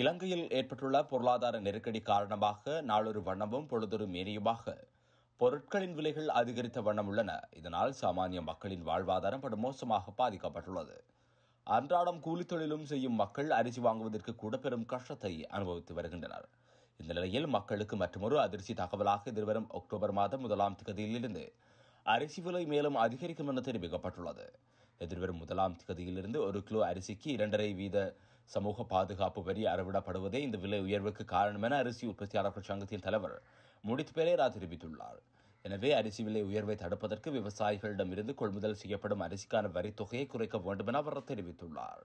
இலங்கையில் ஏற்பட்டுள்ள பொருளாதார நெருக்கடி காரணமாக நாளொரு வண்ணமும் பொழுதொரு மேனியுமாக பொருட்களின் விலைகள் அதிகரித்த வண்ணம் உள்ளன இதனால் சாமானிய மக்களின் வாழ்வாதாரம் படும் மோசமாக பாதிக்கப்பட்டுள்ளது அன்றாடம் கூலி தொழிலும் செய்யும் மக்கள் அரிசி வாங்குவதற்கு கூட பெரும் கஷ்டத்தை அனுபவித்து வருகின்றனர் இந்த நிலையில் மக்களுக்கு மற்றொரு அதிர்ச்சி தகவலாக எதிர்வரும் அக்டோபர் மாதம் முதலாம் திகதியிலிருந்து அரிசி விலை மேலும் அதிகரிக்கும் என தெரிவிக்கப்பட்டுள்ளது எதிர்வரும் முதலாம் திகதியிலிருந்து ஒரு கிலோ அரிசிக்கு இரண்டரை வீத சமூக பாதுகாப்பு வரி அறவிடப்படுவதே இந்த விலை உயர்வுக்கு காரணம் என அரிசி உற்பத்தியாளர்கள் சங்கத்தின் தலைவர் முடித்து பெரேரா தெரிவித்துள்ளார் எனவே அரிசி விலை உயர்வை தடுப்பதற்கு விவசாயிகளிடமிருந்து கொள்முதல் செய்யப்படும் அரிசிக்கான வரித்தொகையை குறைக்க வேண்டும் என அவர் தெரிவித்துள்ளார்